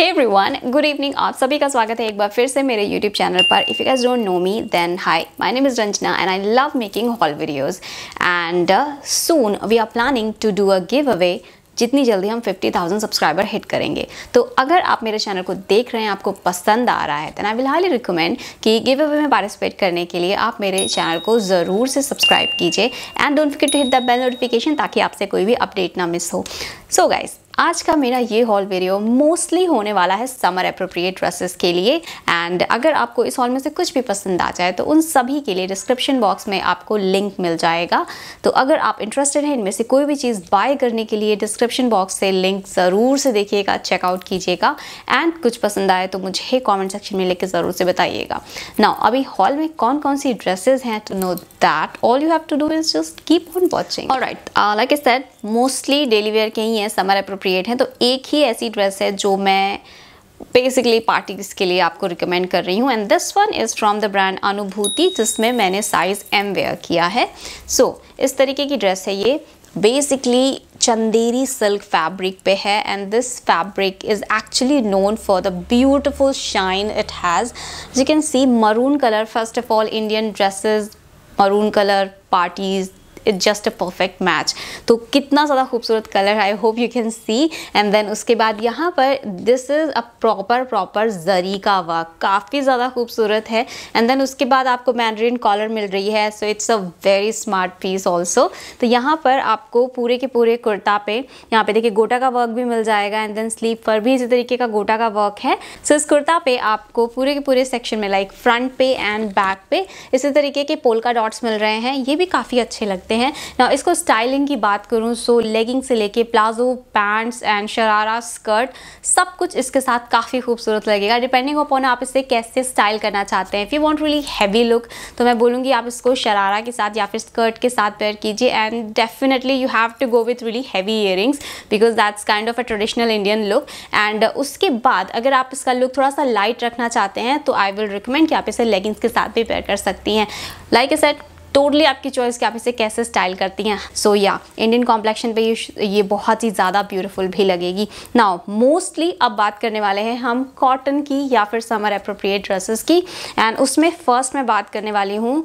Hey everyone good evening आप सभी का स्वागत है एक बार फिर से मेरे यूट्यूब चैनल पर if you guys don't know me then hi my name is Ranjana and I love making haul videos and soon we are planning to do a giveaway जितनी जल्दी हम 50,000 सब्सक्राइबर हिट करेंगे तो अगर आप मेरे channel को देख रहे हैं आपको पसंद आ रहा है तो आई विल हाईली रिकमेंड कि गिव अवे में पार्टिसिपेट करने के लिए आप मेरे चैनल को ज़रूर से सब्सक्राइब कीजिए and don't forget to hit the bell notification ताकि आपसे कोई भी अपडेट ना मिस हो सो so गाइज़ आज का मेरा ये हॉल वीडियो मोस्टली होने वाला है समर अप्रोप्रिएट ड्रेसेस के लिए एंड अगर आपको इस हॉल में से कुछ भी पसंद आ जाए तो उन सभी के लिए डिस्क्रिप्शन बॉक्स में आपको लिंक मिल जाएगा तो अगर आप इंटरेस्टेड हैं इनमें से कोई भी चीज़ बाय करने के लिए डिस्क्रिप्शन बॉक्स से लिंक ज़रूर से देखिएगा चेकआउट कीजिएगा एंड कुछ पसंद आए तो मुझे कॉमेंट सेक्शन में लिख ज़रूर से बताइएगा ना अभी हॉल में कौन कौन सी ड्रेसेज हैं to know that all you have to do is just keep on watching और right like a set mostly daily wear के ही हैं समर अप्रोप्रिएट अप्रोप्रिएट हैं तो एक ही ऐसी ड्रेस है जो मैं बेसिकली पार्टीज़ के लिए आपको रिकमेंड कर रही हूँ and this one is from the brand Anubhuti जिसमें मैंने साइज़ एम वेयर किया है सो so, इस तरीके की ड्रेस है ये बेसिकली चंदेरी सिल्क फैब्रिक पे है and this fabric is actually known for the beautiful shine it has you can see maroon colour first of all Indian dresses maroon colour parties it's just a perfect match तो कितना ज़्यादा खूबसूरत colour I hope you can see and then उसके बाद यहाँ पर this is a proper proper zari का work काफ़ी ज़्यादा खूबसूरत है एंड देन उसके बाद आपको मैंड्रीन कॉलर मिल रही है so it's a very smart piece also तो यहाँ पर आपको पूरे के पूरे कुर्ता पे यहाँ पे देखिए गोटा का वर्क भी मिल जाएगा एंड देन स्लीव पर भी इसी तरीके का गोटा का वर्क है सो इस कुर्ता पे आपको पूरे के पूरे सेक्शन में लाइक फ्रंट पे एंड बैक पे इसी तरीके के पोल का डॉट्स मिल रहे हैं ये भी काफ़ी अच्छे लगते हैं सकते हैं ना इसको स्टाइलिंग की बात करूँ सो लेगिंग से लेके palazzo pants and sharara skirt सब कुछ इसके साथ काफ़ी खूबसूरत लगेगा डिपेंडिंग अपॉन आप इसे कैसे स्टाइल करना चाहते हैं if you want really heavy look तो मैं बोलूँगी आप इसको शरारा के साथ या फिर स्कर्ट के साथ पेयर कीजिए and definitely you have to go with really heavy earrings because that's kind of a traditional Indian look and उसके बाद अगर आप इसका लुक थोड़ा सा लाइट रखना चाहते हैं तो आई विल रिकमेंड कि आप इसे लेगिंग्स के साथ भी पेयर कर सकती हैं लाइक ए सेट टोटली आपकी चॉइस कि आप इसे कैसे स्टाइल करती हैं सो या इंडियन कॉम्प्लेक्शन पे ये ये बहुत ही ज़्यादा ब्यूटीफुल भी लगेगी नाउ मोस्टली अब बात करने वाले हैं हम कॉटन की या फिर समर अप्रोप्रिएट ड्रेसेस की एंड उसमें फर्स्ट मैं बात करने वाली हूँ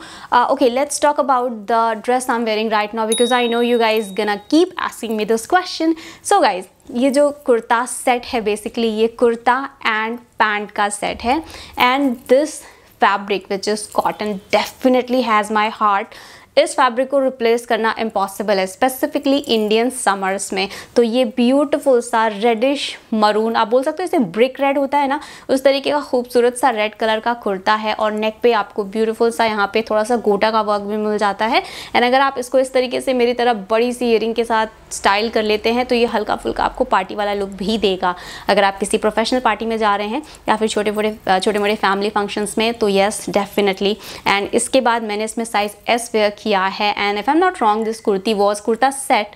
okay let's talk about the dress I am wearing right now because I know you guys gonna keep asking me this question so guys ये जो कुर्ता सेट है बेसिकली ये कुर्ता एंड पैंट का सेट है and this fabric which is cotton definitely has my heart इस fabric को replace करना impossible है स्पेसिफिकली इंडियन समर्स में तो ये ब्यूटिफुल सा रेडिश मरून आप बोल सकते हो इसे ब्रिक रेड होता है ना उस तरीके का खूबसूरत सा रेड कलर का कुर्ता है और नेक पे आपको ब्यूटीफुल सा यहाँ पे थोड़ा सा गोटा का वर्क भी मिल जाता है एंड अगर आप इसको इस तरीके से मेरी तरफ बड़ी सी ईयरिंग के साथ स्टाइल कर लेते हैं तो ये हल्का फुल्का आपको पार्टी वाला लुक भी देगा अगर आप किसी प्रोफेशनल पार्टी में जा रहे हैं या फिर छोटे मोटे छोटे मोटे फैमिली फंक्शंस में तो येस डेफिनेटली एंड इसके बाद मैंने इसमें साइज़ एस वेयर किया है and if I am not wrong this kurti was kurta set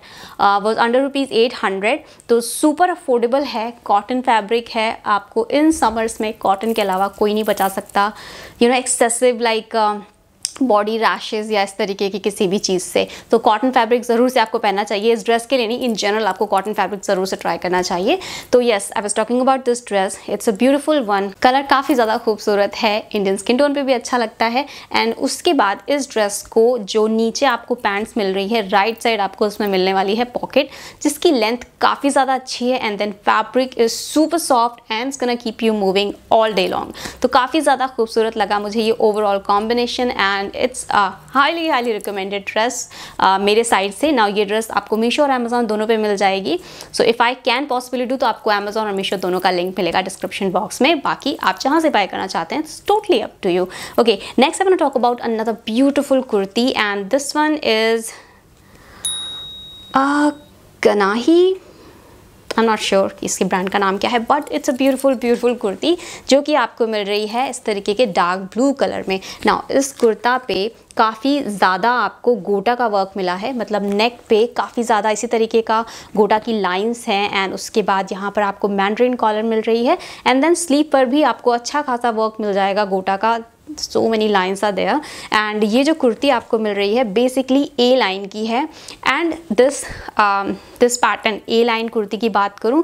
was under rupees eight hundred तो सुपर अफोर्डेबल है कॉटन फैब्रिक है आपको इन समर्स में कॉटन के अलावा कोई नहीं बचा सकता you know excessive like body rashes या इस तरीके की किसी भी चीज़ से तो कॉटन फैब्रिक ज़रूर से आपको पहनना चाहिए इस ड्रेस के लिए नहीं इन जनरल आपको कॉटन फैब्रिक ज़रूर से ट्राई करना चाहिए तो yes I was talking about this dress it's a beautiful one colour काफ़ी ज़्यादा खूबसूरत है इंडियन स्किन टोन पर भी अच्छा लगता है एंड उसके बाद इस ड्रेस को जो नीचे आपको पैंट्स मिल रही है राइट साइड आपको उसमें मिलने वाली है पॉकेट जिसकी लेंथ काफ़ी ज़्यादा अच्छी है and then fabric is super soft and it's keep you moving all day long तो काफ़ी ज़्यादा खूबसूरत लगा मुझे ये overall combination and and it's highly highly recommended dress मेरे साइड से नाउ ये ड्रेस आपको मीशो और अमेजोन दोनों पे मिल जाएगी so if I can possibly do तो आपको अमेज़ॉन और मीशो दोनों का लिंक मिलेगा डिस्क्रिप्शन बॉक्स में बाकी आप जहाँ से बाय करना चाहते हैं totally up to you okay next I talk about another beautiful kurti and this one is गनाही आई एम नॉट श्योर कि इसके ब्रांड का नाम क्या है but it's a beautiful beautiful kurti जो कि आपको मिल रही है इस तरीके के डार्क ब्लू कलर में ना इस कुर्ता पे काफ़ी ज़्यादा आपको गोटा का वर्क मिला है मतलब नेक पे काफ़ी ज़्यादा इसी तरीके का गोटा की लाइंस हैं एंड उसके बाद यहाँ पर आपको मैंड्रीन कॉलर मिल रही है एंड देन स्लीव पर भी आपको अच्छा खासा वर्क मिल जाएगा गोटा का so many lines are there and ये जो कुर्ती आपको मिल रही है बेसिकली ए लाइन की है and this this pattern A line kurti की बात करूँ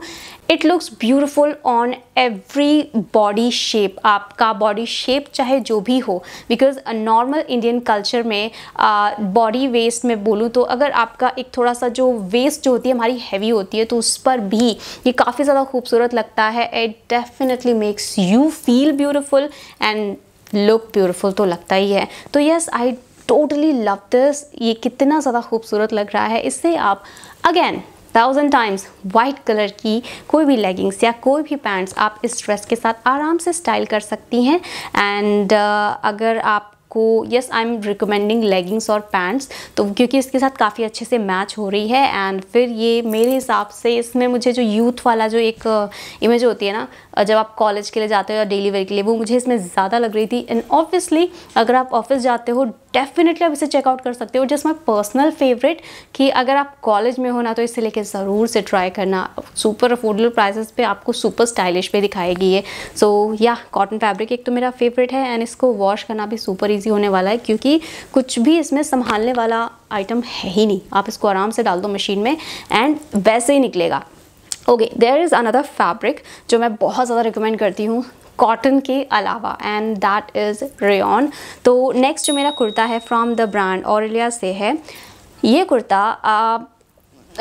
it looks beautiful on every body shape आपका बॉडी शेप चाहे जो भी हो बिकॉज नॉर्मल इंडियन कल्चर में बॉडी uh, वेस्ट में बोलूँ तो अगर आपका एक थोड़ा सा जो वेस्ट जो होती है हमारी हैवी होती है तो उस पर भी ये काफ़ी ज़्यादा खूबसूरत लगता है it definitely makes you feel beautiful and look beautiful तो लगता ही है तो yes I totally love this ये कितना ज़्यादा खूबसूरत लग रहा है इससे आप again thousand times white colour की कोई भी लेगिंग्स या कोई भी पैंट्स आप इस ड्रेस के साथ आराम से स्टाइल कर सकती हैं एंड uh, अगर आप आपको yes I am recommending leggings और पैंट्स तो क्योंकि इसके साथ काफ़ी अच्छे से मैच हो रही है एंड फिर ये मेरे हिसाब से इसमें मुझे जो यूथ वाला जो एक इमेज uh, होती है ना uh, जब आप कॉलेज के लिए जाते हो या डेली वेयर के लिए वो मुझे इसमें ज़्यादा लग रही थी एंड ऑब्वियसली अगर आप ऑफिस जाते हो डेफिनेटली आप इसे चेकआउट कर सकते हो जस्ट माई पर्सनल फेवरेट कि अगर आप कॉलेज में हो ना तो इसे लेके ज़रूर से ट्राई करना सुपर अफोर्डेबल प्राइसेस पे आपको सुपर स्टाइलिश पे दिखाएगी ये सो या कॉटन फैब्रिक एक तो मेरा फेवरेट है एंड इसको वॉश करना भी सुपर ईजी होने वाला है क्योंकि कुछ भी इसमें संभालने वाला आइटम है ही नहीं आप इसको आराम से डाल दो मशीन में एंड वैसे ही निकलेगा okay there is another fabric जो मैं बहुत ज़्यादा रिकमेंड करती हूँ कॉटन के अलावा एंड दैट इज़ रेन तो नेक्स्ट जो मेरा कुर्ता है फ्रॉम द ब्रांड ऑरेलिया से है ये kurta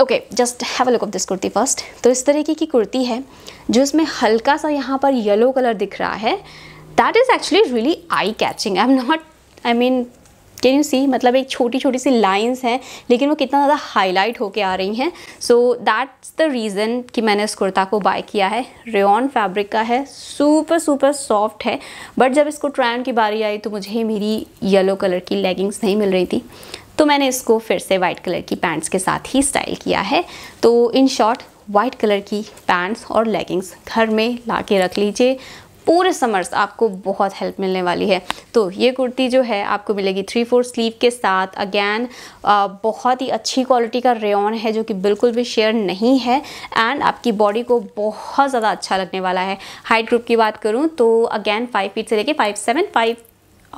okay just have a look of this kurti first तो इस तरीके की कुर्ती है जो इसमें हल्का सा यहाँ पर येलो कलर दिख रहा है that is actually really eye catching I am not I mean can you see मतलब एक छोटी छोटी सी लाइन्स हैं लेकिन वो कितना ज़्यादा हाईलाइट होके आ रही हैं सो दैट्स द रीज़न कि मैंने इस कुर्ता को बाय किया है रेन फैब्रिक का है सुपर सुपर सॉफ्ट है बट जब इसको ट्रायन की बारी आई तो मुझे मेरी येलो कलर की लेगिंग्स नहीं मिल रही थी तो मैंने इसको फिर से वाइट कलर की पैंट्स के साथ ही स्टाइल किया है तो इन शॉर्ट वाइट कलर की पैंट्स और लेगिंग्स घर में ला के रख लीजिए पूरे समर्स आपको बहुत हेल्प मिलने वाली है तो ये कुर्ती जो है आपको मिलेगी थ्री फोर स्लीव के साथ अगैन बहुत ही अच्छी क्वालिटी का रेन है जो कि बिल्कुल भी शेयर नहीं है एंड आपकी बॉडी को बहुत ज़्यादा अच्छा लगने वाला है हाइट ग्रुप की बात करूँ तो अगैन फाइव फीट से लेके five seven five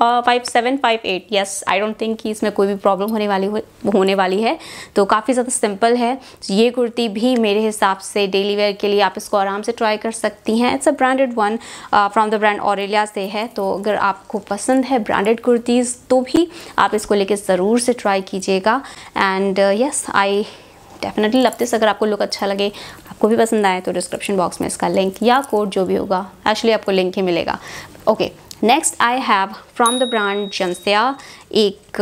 five seven five eight yes I don't think कि इसमें कोई भी प्रॉब्लम होने वाली हो, होने वाली है तो काफ़ी ज़्यादा सिंपल है तो ये कुर्ती भी मेरे हिसाब से डेली वेयर के लिए आप इसको आराम से ट्राई कर सकती हैं it's a branded one from the brand Aurelia से है तो अगर आपको पसंद है ब्रांडेड कुर्तीज़ तो भी आप इसको लेके ज़रूर से ट्राई कीजिएगा and yes I definitely love this अगर आपको लुक अच्छा लगे आपको भी पसंद आए तो डिस्क्रिप्शन बॉक्स में इसका लिंक या कोड जो भी होगा एक्चुअली आपको लिंक ही मिलेगा okay okay. Next I have from the brand Janasya एक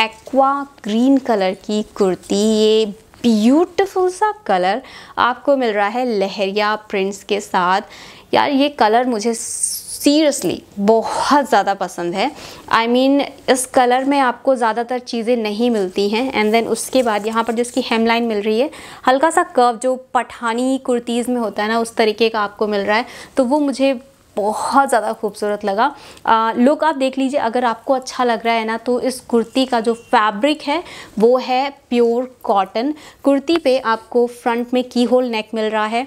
एक्वा ग्रीन कलर की कुर्ती ये ब्यूटिफुल सा कलर आपको मिल रहा है लहरिया प्रिंट्स के साथ यार ये कलर मुझे सीरियसली बहुत ज़्यादा पसंद है आई I मीन mean, इस कलर में आपको ज़्यादातर चीज़ें नहीं मिलती हैं एंड देन उसके बाद यहाँ पर जो इसकी हेमलाइन मिल रही है हल्का सा कर्व जो पठानी कुर्तीज़ में होता है ना उस तरीके का आपको मिल रहा है तो वो मुझे बहुत ज़्यादा खूबसूरत लगा आ, लुक आप देख लीजिए अगर आपको अच्छा लग रहा है ना तो इस कुर्ती का जो फैब्रिक है वो है प्योर कॉटन कुर्ती पे आपको फ्रंट में की होल नेक मिल रहा है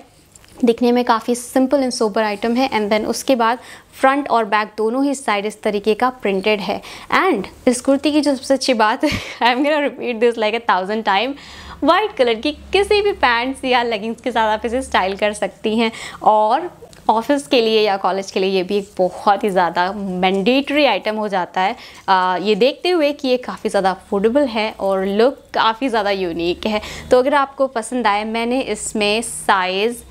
दिखने में काफ़ी सिंपल एंड सोबर आइटम है एंड देन उसके बाद फ्रंट और बैक दोनों ही साइड इस तरीके का प्रिंटेड है एंड इस कुर्ती की जो सबसे अच्छी बात I am gonna repeat this like a thousand time white colour की किसी भी पैंट्स या लेगिंग्स के साथ आप इसे स्टाइल कर सकती हैं और ऑफिस के लिए या कॉलेज के लिए ये भी एक बहुत ही ज़्यादा मैंडेटरी आइटम हो जाता है आ, ये देखते हुए कि ये काफ़ी ज़्यादा अफोर्डेबल है और लुक काफ़ी ज़्यादा यूनिक है तो अगर आपको पसंद आए मैंने इसमें साइज़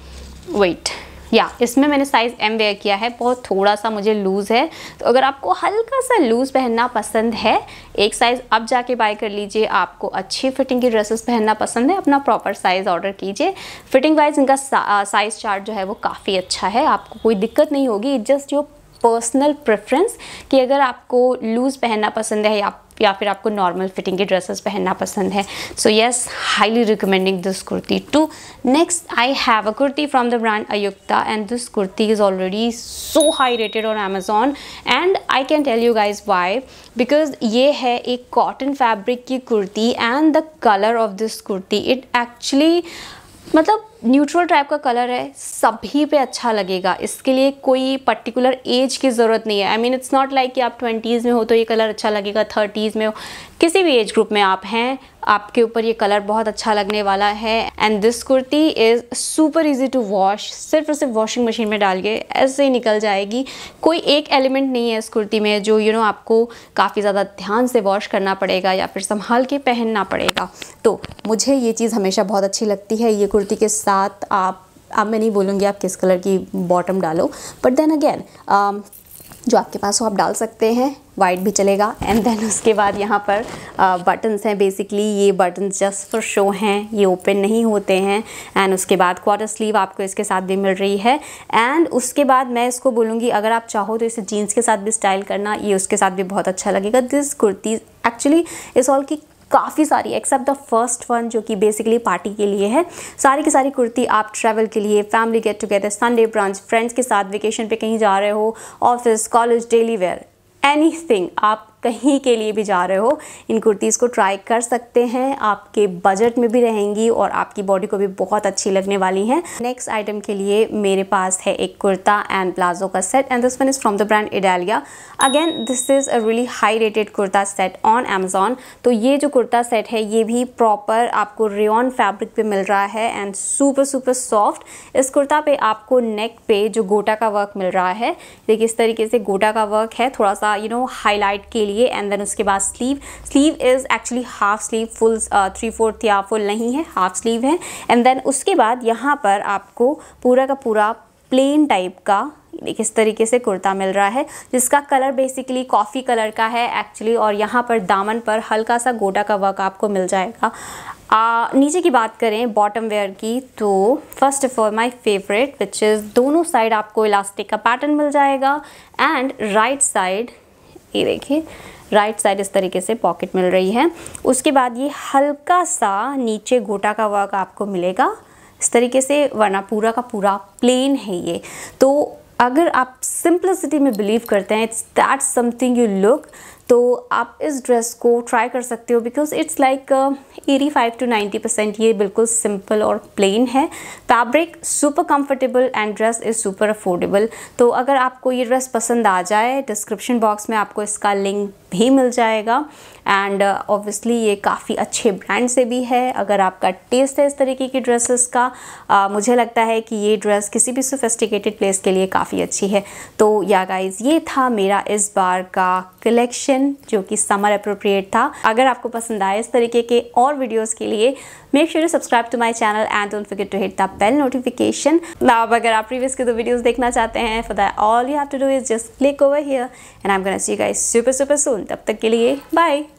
वेट या इसमें मैंने साइज़ एम वेयर किया है बहुत थोड़ा सा मुझे लूज़ है तो अगर आपको हल्का सा लूज़ पहनना पसंद है एक साइज़ अब जाके बाय कर लीजिए आपको अच्छी फिटिंग की ड्रेसेस पहनना पसंद है अपना प्रॉपर साइज़ ऑर्डर कीजिए फिटिंग वाइज इनका साइज़ चार्ट जो है वो काफ़ी अच्छा है आपको कोई दिक्कत नहीं होगी जस्ट योर पर्सनल प्रेफरेंस कि अगर आपको लूज़ पहनना पसंद है या या फिर आपको नॉर्मल फिटिंग के ड्रेसेस पहनना पसंद है so yes highly recommending this kurti to next I have a kurti from the brand Ayukta and this kurti is already so high rated on Amazon and I can tell you guys why because ये है एक cotton fabric की kurti and the colour of this kurti it actually मतलब neutral type का colour है सभी पे अच्छा लगेगा इसके लिए कोई पर्टिकुलर एज की ज़रूरत नहीं है I mean it's not like कि आप ट्वेंटीज़ में हो तो ये कलर अच्छा लगेगा थर्टीज़ में हो किसी भी एज ग्रुप में आप हैं आपके ऊपर ये कलर बहुत अच्छा लगने वाला है and this kurti is super easy to wash सिर्फ और सिर्फ वॉशिंग मशीन में डाल के ऐसे ही निकल जाएगी कोई एक एलिमेंट नहीं है इस कुर्ती में जो यू you नो know, आपको काफ़ी ज़्यादा ध्यान से वॉश करना पड़ेगा या फिर संभाल के पहनना पड़ेगा तो मुझे ये चीज़ हमेशा बहुत अच्छी लगती है ये कुर्ती के साथ साथ आप अब मैं नहीं बोलूँगी आप किस कलर की बॉटम डालो बट देन अगेन जो आपके पास हो आप डाल सकते हैं वाइट भी चलेगा एंड देन उसके बाद यहाँ पर बटन्स uh, हैं बेसिकली ये बटन्स जस्ट फॉर शो हैं ये ओपन नहीं होते हैं एंड उसके बाद क्वार्टर स्लीव आपको इसके साथ भी मिल रही है एंड उसके बाद मैं इसको बोलूँगी अगर आप चाहो तो इसे जीन्स के साथ भी स्टाइल करना ये उसके साथ भी बहुत अच्छा लगेगा this kurti actually is all की काफ़ी सारी एक्सेप्ट द फर्स्ट वन जो कि बेसिकली पार्टी के लिए है सारी की सारी कुर्ती आप ट्रैवल के लिए family get together Sunday brunch friends के साथ वेकेशन पे कहीं जा रहे हो office college daily wear any आप कहीं के लिए भी जा रहे हो इन कुर्तीज़ को ट्राई कर सकते हैं आपके बजट में भी रहेंगी और आपकी बॉडी को भी बहुत अच्छी लगने वाली हैं नेक्स्ट आइटम के लिए मेरे पास है एक कुर्ता एंड प्लाजो का set and this one is from the brand Idalia again this is a really high rated kurta set on Amazon तो ये जो कुर्ता सेट है ये भी प्रॉपर आपको रेन फैब्रिक पे मिल रहा है एंड सुपर सुपर सॉफ्ट इस कुर्ता पे आपको नेक पे जो गोटा का वर्क मिल रहा है देखिए इस तरीके से गोटा का वर्क है थोड़ा सा यू नो हाईलाइट के लिए लिए एंड देन उसके बाद sleeve sleeve is actually half sleeve full three fourth या फुल नहीं है हाफ स्लीव है एंड देन उसके बाद यहाँ पर आपको पूरा का पूरा प्लेन टाइप का इस तरीके से कुर्ता मिल रहा है जिसका कलर बेसिकली कॉफ़ी कलर का है एक्चुअली और यहाँ पर दामन पर हल्का सा गोटा का वर्क आपको मिल जाएगा आ, नीचे की बात करें बॉटम वेयर की तो first of all my favourite which is दोनों साइड आपको इलास्टिक का पैटर्न मिल जाएगा एंड राइट साइड ये देखिए राइट साइड इस तरीके से पॉकेट मिल रही है उसके बाद ये हल्का सा नीचे गोटा का वर्क आपको मिलेगा इस तरीके से वरना पूरा का पूरा प्लेन है ये तो अगर आप सिंपलिसिटी में बिलीव करते हैं it's that something you look तो आप इस ड्रेस को ट्राई कर सकते हो because it's like eighty five to ninety percent ये बिल्कुल सिंपल और प्लेन है fabric super comfortable and dress is super affordable तो अगर आपको ये ड्रेस पसंद आ जाए डिस्क्रिप्शन बॉक्स में आपको इसका लिंक भी मिल जाएगा एंड ऑब्वियसली uh, ये काफ़ी अच्छे ब्रांड से भी है अगर आपका टेस्ट है इस तरीके की ड्रेसेस का आ, uh, मुझे लगता है कि ये ड्रेस किसी भी सोफेस्टिकेटेड प्लेस के लिए काफ़ी अच्छी है तो या गाइज ये था मेरा इस बार का कलेक्शन जो कि समर अप्रोप्रिएट था अगर आपको पसंद आए इस तरीके के और वीडियोज़ के लिए make sure to subscribe to my channel and don't forget to hit the bell notification अब अगर आप प्रीवियस के दो वीडियोस देखना चाहते हैं for that all you have to do is just click over here and I am gonna see you guys super super soon तब तक के लिए बाय